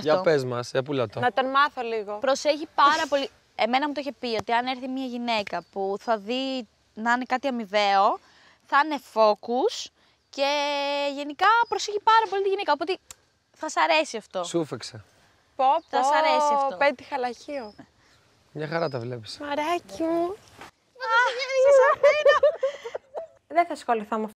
Για πες μας, για πουλά το. Να τον μάθω λίγο. Προσέχει πάρα πολύ. Εμένα μου το είχε πει ότι αν έρθει μια γυναίκα που θα δει να είναι κάτι αμοιβαίο, θα είναι focus και γενικά προσέχει πάρα πολύ τη γυναίκα. Οπότε θα σ' αρέσει αυτό. Σούφεξε. Πω, πω, θα σ' αρέσει αυτό. Πέτυχα λαχείο. Μια χαρά τα βλέπεις. Μαράκι μου. Δεν θα ασχοληθώ με